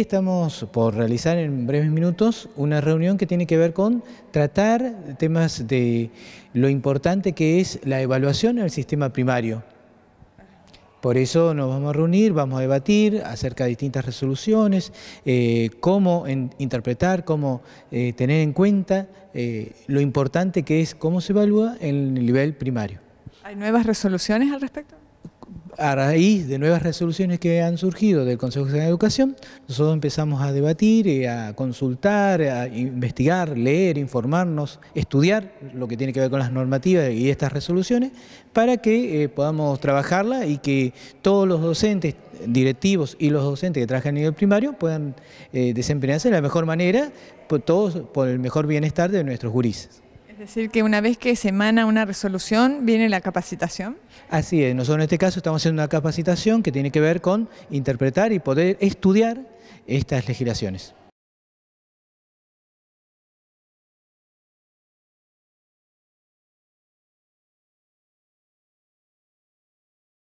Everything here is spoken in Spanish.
Estamos por realizar en breves minutos una reunión que tiene que ver con tratar temas de lo importante que es la evaluación en el sistema primario. Por eso nos vamos a reunir, vamos a debatir acerca de distintas resoluciones, eh, cómo interpretar, cómo eh, tener en cuenta eh, lo importante que es cómo se evalúa en el nivel primario. ¿Hay nuevas resoluciones al respecto? a raíz de nuevas resoluciones que han surgido del Consejo de Educación, nosotros empezamos a debatir, a consultar, a investigar, leer, informarnos, estudiar lo que tiene que ver con las normativas y estas resoluciones para que eh, podamos trabajarla y que todos los docentes directivos y los docentes que trabajan a nivel primario puedan eh, desempeñarse de la mejor manera, por, pues todos por el mejor bienestar de nuestros gurises. Es decir, que una vez que se emana una resolución, viene la capacitación. Así es, nosotros en este caso estamos haciendo una capacitación que tiene que ver con interpretar y poder estudiar estas legislaciones.